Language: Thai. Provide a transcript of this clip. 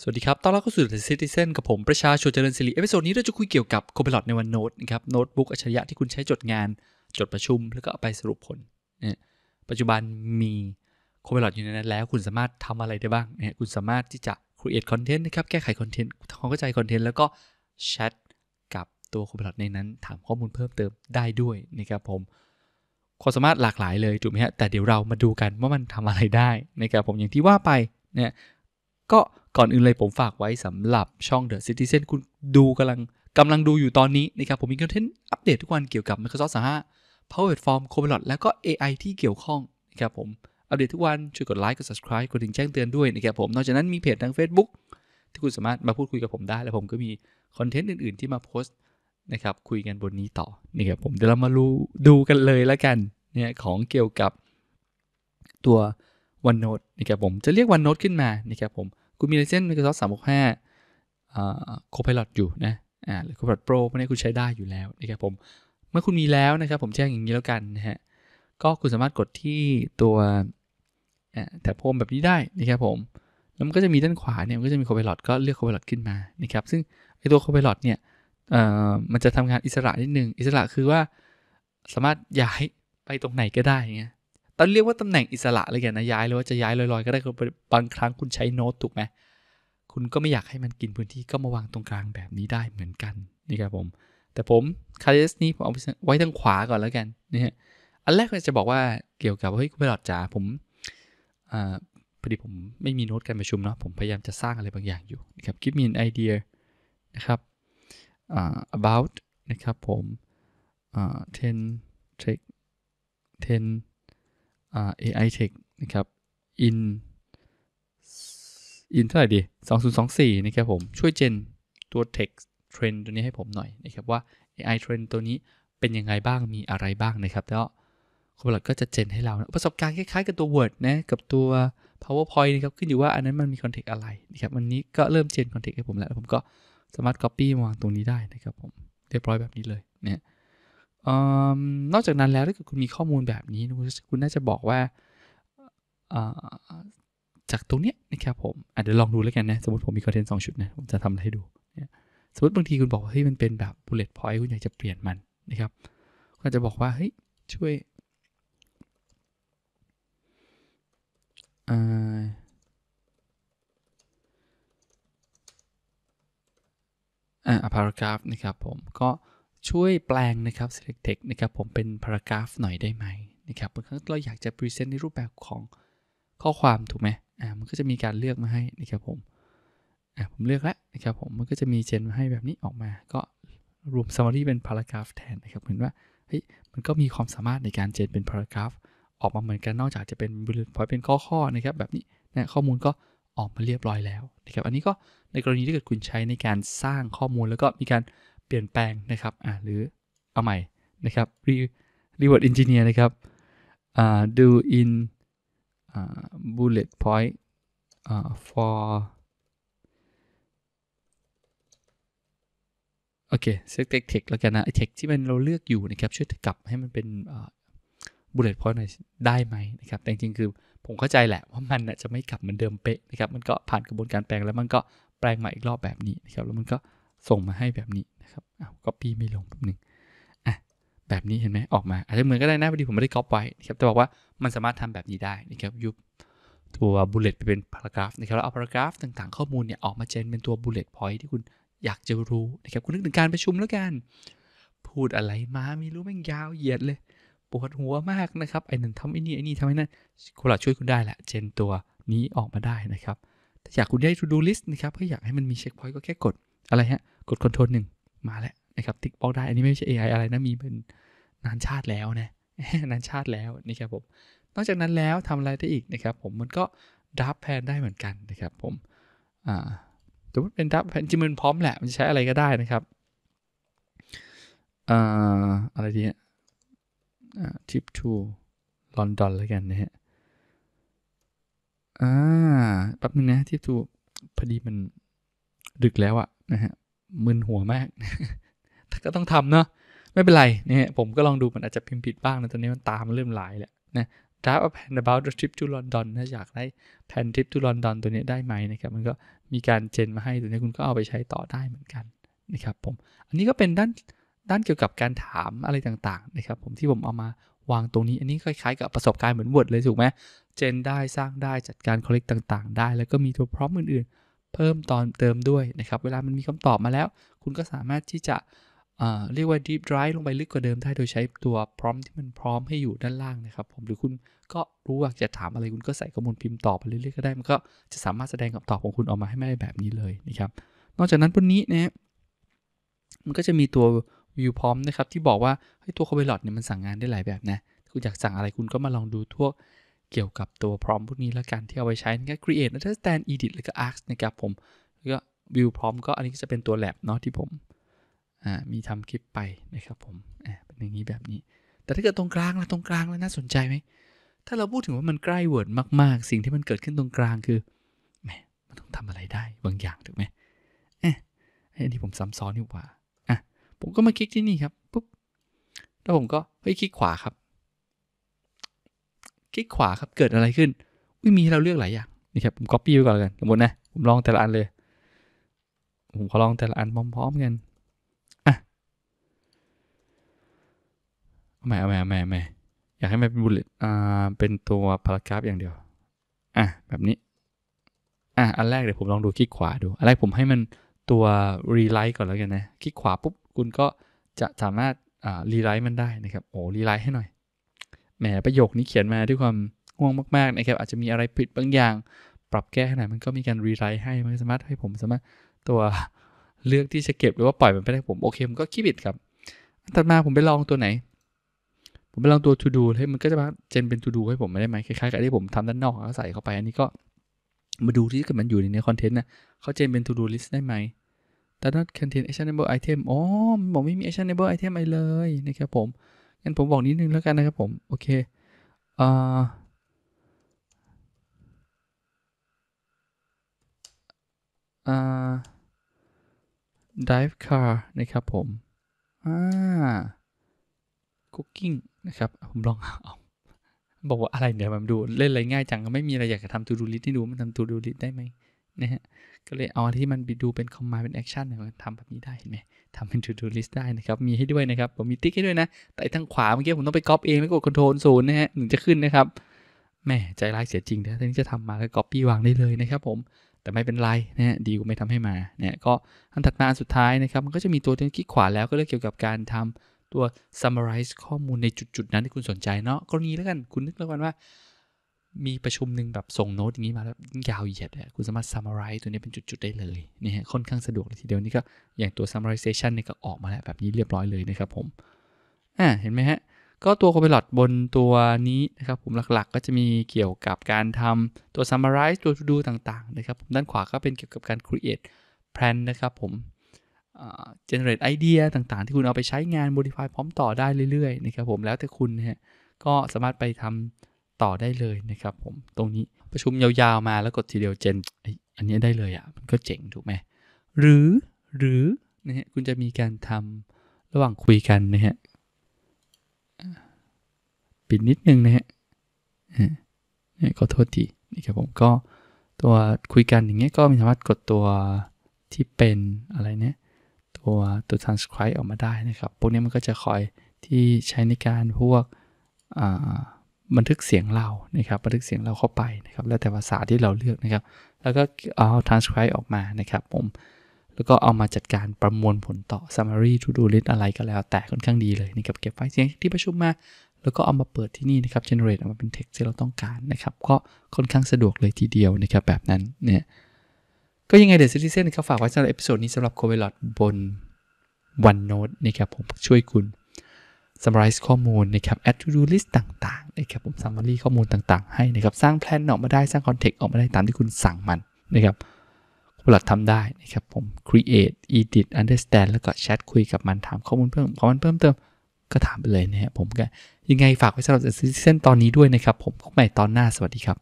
สวัสดีครับต้อนรับเข้าสู่ The Citizen กับผม ประชาชนเจริญสิริเอพิโซดนี้ เราจะคุยเกี่ยวกับ Copilot ในวันโน้ตนะครับ โน้ตบุ๊กอัจฉริยะที่คุณใช้จดงาน จดประชุม แล้วก็ไปสรุปผลเนี่ยปัจจุบันมี Copilot อยู่ในนั้น แล้วคุณสามารถทำอะไรได้บ้างเนี่ยคุณสามารถที่จะ create content นะครับ แก้ไข content ทำความเข้าใจ content แล้วก็แชทกับตัว Copilot ในนั้น ถามข้อมูลเพิ่มเติมได้ด้วยนะครับผม ความสามารถหลากหลายเลย ถูกไหมฮะ แต่เดี๋ยวเรามาดูกันว่ามันทำอะไรได้นะครับผม อย่างที่ว่าไปเนี่ย ก็ก่อนอื่นเลยผมฝากไว้สำหรับช่อง The Citizen คุณดูกำลังกำลังดูอยู่ตอนนี้นะครับผมมีคอนเทนต์อัปเดตทุกวันเกี่ยวกับ Microsoft 365 Power Platform Copilot แล้วก็ AI ที่เกี่ยวข้องนะครับผม อัปเดตทุกวันช่วยกดไลค์กด subscribe กดถึงแจ้งเตือนด้วยนะครับผมนอกจากนั้นมีเพจทาง Facebook ที่คุณสามารถมาพูดคุยกับผมได้ แล้วผมก็มีคอนเทนต์อื่นๆที่มาโพสต์นะครับคุยกันบนนี้ต่อนี่ครับผมเดี๋ยวเรามาดูดูกันเลยละกันเนี่ยของเกี่ยวกับตัว OneNote นะครับผมจะเรียก OneNote ขึ้นมานะครับผมคุณมีไลเซนส์ Microsoft 365 Copilot อยู่นะอ่าหรือ Copilot Pro พวกนี้คุณใช้ได้อยู่แล้วนะครับผมเมื่อคุณมีแล้วนะครับผมแจ้งอย่างนี้แล้วกันนะฮะก็คุณสามารถกดที่ตัวแถบโฮมแบบนี้ได้นะครับผมแล้วมันก็จะมีด้านขวาเนี่ยมันก็จะมี Copilot ก็เลือก Copilot ขึ้นมานะครับซึ่งไอตัว Copilot เนี่ยมันจะทำงานอิสระนิดนึง อิสระคือว่าสามารถย้ายไปตรงไหนก็ได้เงี้ยเราเรียกว่าตำแหน่งอิสระเลยกันนะย้ายเลยว่าจะย้ายลอยๆก็ได้บางครั้งคุณใช้โน้ตถูกไหมคุณก็ไม่อยากให้มันกินพื้นที่ก็มาวางตรงกลางแบบนี้ได้เหมือนกัน นี่ครับผม แต่ผมคาเดสนี้ผมเอาไว้ทางขวาก่อนแล้วกันนี่ฮะอันแรกก็จะบอกว่าเกี่ยวกับเฮ้ยคุณไปหลอดจ๋าผมอ่าพอดีผมไม่มีโน้ตการประชุมเนาะผมพยายามจะสร้างอะไรบางอย่างอยู่นะครับคิดมีไอเดียนะครับ uh, about นะครับผม uh, ten take ten AI Tech นะครับ in อินเท่าไหร่ดี2024นะครับผม ช่วยเจนตัว text trend ตัวนี้ให้ผมหน่อยนะครับว่า AI trend ตัวนี้เป็นยังไงบ้าง มีอะไรบ้างนะครับ แล้วคุณ i l ล t ก็จะเจนให้เรานะประสบการณ์คล้ายๆ กับตัว Word นะ กับตัว PowerPoint นะครับ ขึ้นอยู่ว่าอันนั้นมันมีคอนเทกต์อะไรนะครับวันนี้ก็เริ่มเจนคอนเทกต์ให้ผมแล้ว ผมก็สามารถ copy มาวางตรงนี้ได้นะครับผมเรียบร้อยแบบนี้เลย เนี่ยนอกจากนั้นแล้วถ้าเกิดคุณมีข้อมูลแบบนี้คุณน่าจะบอกว่าจากตรงเนี้ยนะครับผมอาจจะลองดูแล้วกันนะ สมมติผมมีคอนเทนต์สองชุดนะ ผมจะทำอะไรให้ดู สมมติบางทีคุณบอกว่าเฮ้ยมันเป็นแบบ bullet point คุณอยากจะเปลี่ยนมันนะครับก็จะบอกว่า เฮ้ย ช่วยอ่าพารากราฟนะครับผมก็ช่วยแปลงนะครับ select text นะครับผมเป็น paragraph หน่อยได้ไหมนะครับบางครั้งเราอยากจะ present ในรูปแบบของข้อความถูกไหมอ่ามันก็จะมีการเลือกมาให้นะครับผมอ่าผมเลือกแล้วนะครับผมมันก็จะมีเจนมาให้แบบนี้ออกมา ก็รวม summary เป็น paragraph แทนนะครับเห็นว่าเฮ้ยมันก็มีความสามารถในการเจนเป็น paragraph ออกมาเหมือนกันนอกจากจะเป็น bullet point เป็นข้อข้อนะครับแบบนี้นะข้อมูลก็ออกมาเรียบร้อยแล้วนะครับอันนี้ก็ในกรณีที่เกิดคุณใช้ในการสร้างข้อมูลแล้วก็มีการเปลี่ยนแปลงนะครับอ่าหรือเอาใหม่นะครับรีเวิร์ดอินจิเนะครับดาบู n b u l พอยต์อ่า for โอเค เซ็กเทคเทคแล้วกันนะไอเทคที่มันเราเลือกอยู่นะครับ ช่วยกลับให้มันเป็นบูลเลตพอยต์หน่อยได้ไหมนะครับ แต่จริงๆคือผมเข้าใจแหละว่ามันจะไม่กลับเหมือนเดิมเป๊ะนะครับ มันก็ผ่านกระบวนการแปลงแล้วมันก็แปลงใหม่อีกรอบแบบนี้นะครับ แล้วมันก็ส่งมาให้แบบนี้ะครับอ้าวก็ปีไม่ลงแป๊บนึงอ่ะแบบนี้เห็นไหมออกมา อาจจะเหมือนก็ได้นะพอดีผมไม่ได้ก๊อปไว้ครับแต่บอกว่ามันสามารถทำแบบนี้ได้นะครับยุบตัวบุลเลตไปเป็นพารากราฟนะครับแล้วเอาพารากราฟต่าง ๆ ข้อมูลเนี่ยออกมาเจนเป็นตัวบุลเลตพอยท์ที่คุณอยากจะรู้นะครับคุณนึกถึงการประชุมแล้วกัน พูดอะไรมาไม่รู้แม่งยาวเหยียดเลย ปวดหัวมากนะครับ ไอ้นั่นทำไอ้นี่ ไอ้นี่ทำไอ้นั่นคุณหลช่วยคุณได้แหละเจนตัวนี้ออกมาได้นะครับ ถ้าอยากคุณได้ to do list นะครับก็อยากให้มันมีเช็คพอยต์ก็แค่กดอะไรฮะ กดทรลหนึ่งมาแล้วนะครับติ๊กบล็อกได้ อันนี้ไม่ใช่ AI อะไรนะ มีเป็นนานชาติแล้วนะนานชาติแล้วนี่ครับผมนอกจากนั้นแล้วทำอะไรได้อีกนะครับผมมันก็ดับแพนได้เหมือนกันนะครับผมอ่าสมมติเป็นดับแพนจริงมันพร้อมแหละ มันใช้อะไรก็ได้นะครับอ่าอะไรดีอ่าทิปทูลอนดอนแล้วกันนะฮะอ่าแป๊บนึงนะทิปทูพอดีมันดึกแล้วอะนะฮะมึนหัวมากก็ต้องทำเนาะ ไม่เป็นไรเนี่ยผมก็ลองดูมันอาจจะพิมพ์ผิดบ้างนะ ตอนนี้มันตามเริ่มหลายแหละนะ draft a plan about the trip to London ถ้าอยากได้แผน trip to London ตัวนี้ได้ไหมนะครับ มันก็มีการเจนมาให้ตัวนี้คุณก็เอาไปใช้ต่อได้เหมือนกันนะครับผม อันนี้ก็เป็นด้านด้านเกี่ยวกับการถามอะไรต่างๆนะครับผมที่ผมเอามาวางตรงนี้ อันนี้คล้ายๆ กับประสบการณ์เหมือนบทเลยถูกไหมเจนได้สร้างได้จัดการคอลเลกต่าง ๆ ได้ แล้วก็มีตัวพร้อมอื่นๆเพิ่มตอนเติมด้วยนะครับ เวลามันมีคำตอบมาแล้ว คุณก็สามารถที่จะเรียกว่า deep drive ลงไปลึกกว่าเดิมได้ โดยใช้ตัวพร้อมที่มันพร้อมให้อยู่ด้านล่างนะครับ ผมหรือคุณก็รู้ว่าจะถามอะไร คุณก็ใส่ข้อมูลพิมพ์ตอบไปเรื่อยๆก็ได้ มันก็จะสามารถแสดงคำตอบของคุณออกมาให้ได้แบบนี้เลยนะครับ นอกจากนั้นบนนี้นะ มันก็จะมีตัว view พร้อมนะครับที่บอกว่าให้ตัว copilot เนี่ยมันสั่งงานได้หลายแบบนะ คุณอยากสั่งอะไร คุณก็มาลองดูทั่วเกี่ยวกับตัวพร้อมพวกนี้และกันที่เอาไปใช้ก็ create understand edit แล้วก็ ask นะครับผม แล้วก็ view พร้อมก็อันนี้จะเป็นตัว lab เนาะที่ผมมีทำคลิปไปนะครับผม เป็นอย่างนี้แบบนี้ แต่ถ้าเกิดตรงกลางละตรงกลางแล้วน่าสนใจไหม ถ้าเราพูดถึงว่ามันใกล้เวิร์ดมาก ๆ สิ่งที่มันเกิดขึ้นตรงกลางคือแหม มันต้องทำอะไรได้บางอย่างถูกไหมเอ๊ะอันนี้ผมซ้ำซ้อนดีกว่าอ่ะผมก็มาคลิกที่นี่ครับปุ๊บ แล้วผมก็เฮ้ยคลิกขวาครับคลิกขวาครับเกิดอะไรขึ้นอุ้ยมีให้เราเลือกหลายอย่างนี่ครับผมก๊อปปี้ไว้ก่อนกันสมมตินะผมลองแต่ละอันเลย ผมขอลองแต่ละอันพร้อมๆกันอ่ะเอาใหม่เอาใหม่เอาม่ม่อยากให้มันเป็นบุลเลตอ่าเป็นตัวพารากราฟอย่างเดียว อ่ะ แบบนี้ อ่ะ อันแรกเดี๋ยวผมลองดูคลิกขวาดูอันแรกผมให้มันตัวรีไลท์ก่อนแล้วกันนะ คลิกขวาปุ๊บ คุณก็จะสามารถอ่ารีไลท์มันได้นะครับโอ้รีไลท์ให้หน่อยแหมประโยคนี้เขียนมาด้วยความง่วงมากๆนะครับอาจจะมีอะไรผิดบางอย่าง ปรับแก้ขนาดมันก็มีการรีไรท์ให้มันสามารถให้ผมสามารถตัวเลือกที่จะเก็บหรือว่าปล่อยมันไปได้ผมโอเคมันก็คีบิดครับต่อมาผมไปลองตัวไหน ผมไปลองตัว to do ให้มันก็จะมาเจนเป็น to do ให้ผมไม่ได้ไหมคล้ายๆกับที่ผมทำด้านนอกแล้วใส่เข้าไปอันนี้ก็มาดูที่เกิดมันอยู่ในนคอนเทนต์นะเขาเจนเป็น to do list ได้ไหมแต่ not contain actionable item อ๋อบอกไม่มี actionable item อะไรเลยนะครับผมงั้นผมบอกนิดนึงแล้วกันนะครับผม โอเคเอ่ออ่า i v e car นะครับผมอ่า cooking นะครับผมลองเอา บอกว่าอะไรเนี่ยมันดูเล่นอะไรง่ายจังไม่มีอะไรอยากจะทำ to do list ให้ดูมันทำ to do list ได้ไหมนะฮะก็เลยเอาที่มันดูเป็นคอมมาเป็นแอคชั่นเนี่ยมันทำแบบนี้ได้เห็นไหมทำเป็น to do list ได้นะครับ มีให้ด้วยนะครับผมมีติ๊กให้ด้วยนะ แต่ทางขวาเมื่อกี้ผมต้องไปก๊อปเองแล้วกด control ศูนย์นะฮะถึงจะขึ้นนะครับ แม่ใจร้ายเสียจริงนะทีนี้จะทำมาก็ก๊อปปี้วางได้เลยนะครับผม แต่ไม่เป็นไรนะฮะ ดีกว่าไม่ทำให้มา เนี่ยก็อันถัดมาสุดท้ายนะครับ มันก็จะมีตัวที่คลิกขวาแล้วก็เรื่องเกี่ยวกับการทำตัว summarize ข้อมูลในจุดๆนั้นที่คุณสนใจเนาะกรณีแล้วกันคุณนึกแล้วกันว่ามีประชุมหนึ่งแบบส่งโน้ตอย่างนี้มาแล้วยาวเหยียดเลยคุณสามารถ summarize ตัวนี้เป็นจุดๆ ได้เลย นี่ฮะค่อนข้างสะดวกเลยทีเดียวนี่ก็อย่างตัว summarization นี่ก็ออกมาแล้วแบบนี้เรียบร้อยเลยนะครับผมอ่าเห็นไหมฮะ ก็ตัว Copilot บนตัวนี้นะครับผมหลักๆก็จะมีเกี่ยวกับการทำตัว summarize ตัว to do ต่างๆ นะครับผมด้านขวาก็เป็นเกี่ยวกับการ create plan นะครับผม generate idea ต่างๆ ที่คุณเอาไปใช้งาน modify พร้อมต่อได้เรื่อยๆนะครับผมแล้วแต่คุณฮะก็สามารถไปทำต่อได้เลยนะครับผมตรงนี้ประชุมยาวๆมาแล้วกดทีเดียวเจนอันนี้ได้เลยอะ่ะมันก็เจ๋งถูกไหมหรือหรือนะฮะคุณจะมีการทำระหว่างคุยกันนะฮะปิดนิดนึงนะฮะขอโทษทีนี่ครับผมก็ตัวคุยกันอย่างเงี้ยก็มีสามารถกดตัวที่เป็นอะไรเนี่ยตัวตัว transcribe ออกมาได้นะครับพวกนี้มันก็จะคอยที่ใช้ในการพวกอ่าบันทึกเสียงเรานะครับบันทึกเสียงเราเข้าไปนะครับแล้วแต่ภาษาที่เราเลือกนะครับ แล้วก็เอา transcribe ออกมา นะครับผม แล้วก็เอามาจัดการประมวลผลต่อ summary to do list อะไรก็แล้วแต่ค่อนข้างดีเลยนะครับเก็บไฟล์เสียงที่ประชุมมา แล้วก็เอามาเปิดที่นี่นะครับ generate ออกมาเป็น text ที่เราต้องการนะครับ ก็ค่อนข้างสะดวกเลยทีเดียวนะครับแบบนั้น เนี่ย ก็ยังไงเดอะซิติเซนเขาฝากไว้สำหรับเอพิโซดนี้สำหรับโคเวลอ t บน OneNote นะครับผมช่วยคุณ summarize ข้อมูลนะครับ add to do list ต่างๆนะครับผม summary ข้อมูลต่าง ๆให้นะครับสร้างแพลนออกมาได้สร้างคอนเทกต์ออกมาได้ตามที่คุณสั่งมันนะครับคุณหลัดทำได้นะครับผม create edit understand แล้วก็แชทคุยกับมันถามข้อมูลเพิ่มข้อมันเพิ่มเติมก็ถามไปเลยนะครับผมก็ยังไงฝากไว้สำหรับเซสชันตอนนี้ด้วยนะครับ ผมพบใหม่ตอนหน้าสวัสดีครับ